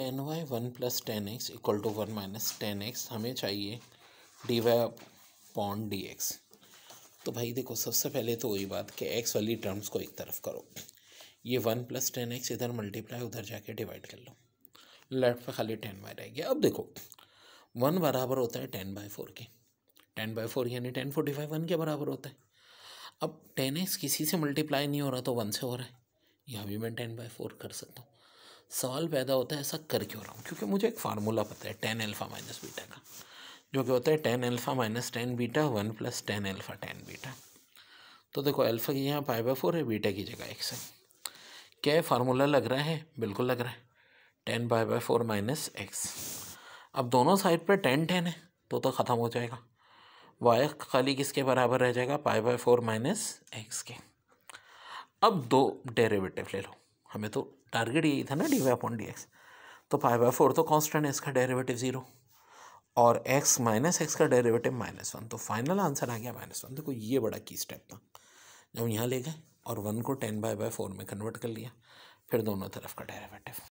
ten Y one plus ten X equal to one minus ten X हमें चाहिए D Y upon D X तो भाई देखो सबसे पहले तो वही बात कि एक्स वाली टर्म्स को एक तरफ करो ये वन प्लस टेन एक्स इधर मल्टीप्लाई उधर जाके डिवाइड कर लो लेफ्ट पे खाली टेन वाई रह गया अब देखो वन बराबर होता है टेन बाई फोर के टेन बाई फोर यानी टेन फोर्टी फाइव वन के बराबर होता है अब टेन एक्स किसी से मल्टीप्लाई नहीं हो रहा तो वन से हो रहा है यहाँ भी मैं टेन बाई फोर कर सकता हूँ सवाल पैदा होता है ऐसा कर क्यों रहा हूँ क्योंकि मुझे एक फार्मूला पता है टेन एल्फ़ा माइनस बीटा का जो कि होता है ten alpha minus ten beta one plus ten alpha ten beta तो देखो अल्फ़ा की यहाँ पाई बाय फोर है बीटा की जगह एक्स है क्या फार्मूला लग रहा है बिल्कुल लग रहा है ten pi by four minus X अब दोनों साइड पर टेन टेन है तो तो ख़त्म हो जाएगा वाई खाली किसके बराबर रह जाएगा pi by four minus X के अब दो डेरेवेटिव ले लो हमें तो टारगेट यही था ना D Y upon D X तो फाइव बाई फोर तो कॉन्स्टेंट है इसका डेरिवेटिव ज़ीरो और एक्स माइनस एक्स का डेरिवेटिव माइनस वन तो फाइनल आंसर आ गया माइनस वन देखो ये बड़ा की स्टेप था जब यहाँ ले गए और वन को टेन बाय बाय फोर में कन्वर्ट कर लिया फिर दोनों तरफ का डेरिवेटिव